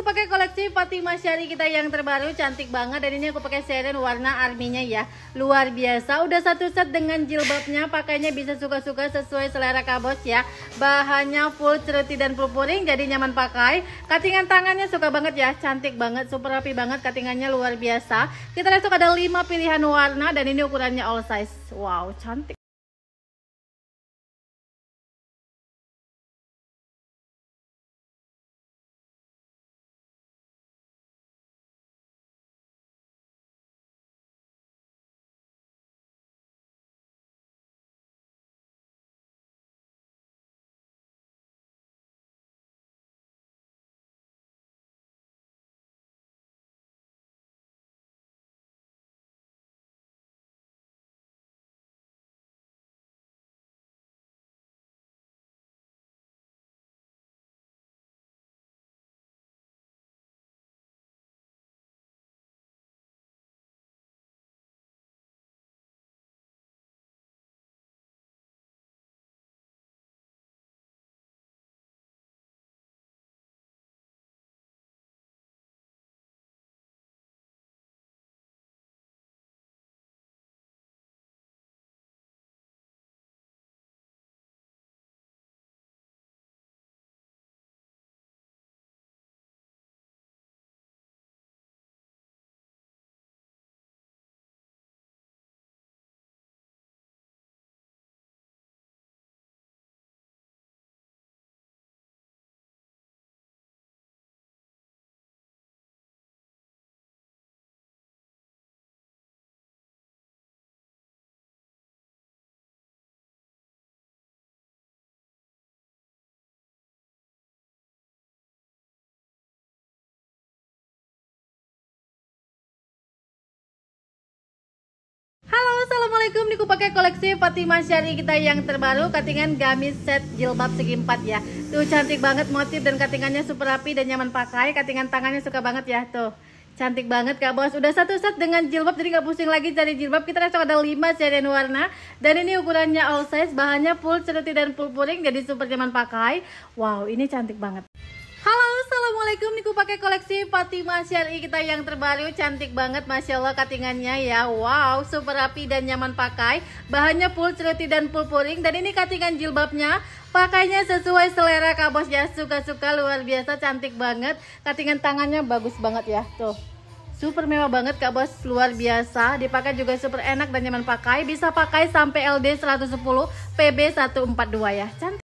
aku pakai koleksi Fatima Syari kita yang terbaru cantik banget dan ini aku pakai seren warna arminya ya luar biasa udah satu set dengan jilbabnya pakainya bisa suka-suka sesuai selera kabos ya bahannya full ceruti dan full puring jadi nyaman pakai katingan tangannya suka banget ya cantik banget super rapi banget katingannya luar biasa kita langsung ada 5 pilihan warna dan ini ukurannya all size wow cantik Assalamualaikum Niku pakai koleksi Fatimah Syari kita yang terbaru Katingan gamis set jilbab segi empat ya Tuh cantik banget motif dan katingannya super rapi dan nyaman pakai Katingan tangannya suka banget ya tuh Cantik banget kak bos Udah satu set dengan jilbab jadi gak pusing lagi cari jilbab Kita langsung ada 5 serian warna Dan ini ukurannya all size Bahannya full ceruti dan full puring Jadi super nyaman pakai Wow ini cantik banget Assalamualaikum Niku pakai koleksi Fatima Syari kita yang terbaru Cantik banget Masya Allah katingannya ya Wow super rapi dan nyaman pakai Bahannya full ceruti dan full puring Dan ini katingan jilbabnya Pakainya sesuai selera kak bos ya Suka-suka luar biasa cantik banget Katingan tangannya bagus banget ya Tuh Super mewah banget Kak Bos, luar biasa. Dipakai juga super enak dan nyaman pakai. Bisa pakai sampai LD 110 PB 142 ya. Cantik.